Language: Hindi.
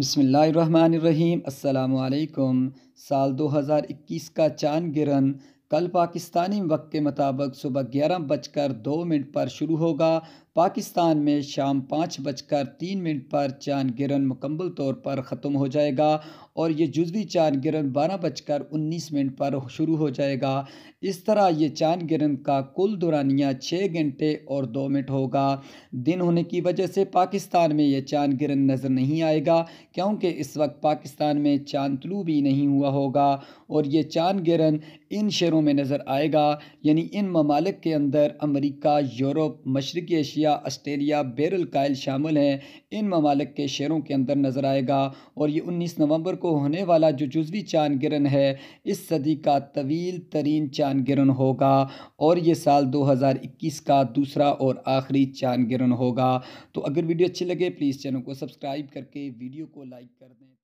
बिसमीम् अल्लाम साल 2021 का चांद गिरन कल पाकिस्तानी वक्त के मुताबिक सुबह ग्यारह बजकर दो मिनट पर शुरू होगा पाकिस्तान में शाम पाँच बजकर तीन मिनट पर चांद गिरन मुकम्मल तौर पर ख़त्म हो जाएगा और ये जुजवी चांद गिरन बारह बजकर उन्नीस मिनट पर शुरू हो जाएगा इस तरह ये चांद गिरन का कुल दुरानिया छः घंटे और दो मिनट होगा दिन होने की वजह से पाकिस्तान में यह चांद गिरन नज़र नहीं आएगा क्योंकि इस वक्त पाकिस्तान में चांद तलू भी नहीं हुआ होगा और ये चांद गिरन इन शहरों में नज़र आएगा यानी इन ममालिक के अंदर अमरीका यूरोप मशरक़ी एशिया रशिया आस्ट्रेलिया बेरल कायल शामिल हैं इन ममालिक के शेयरों के अंदर नज़र आएगा और ये उन्नीस नवंबर को होने वाला जो जुजवी चांद गिरन है इस सदी का तवील तरीन चांद गिरन होगा और ये साल दो हज़ार इक्कीस का दूसरा और आखिरी चांद गिरन होगा तो अगर वीडियो अच्छी लगे प्लीज़ चैनल को सब्सक्राइब करके वीडियो को लाइक कर दें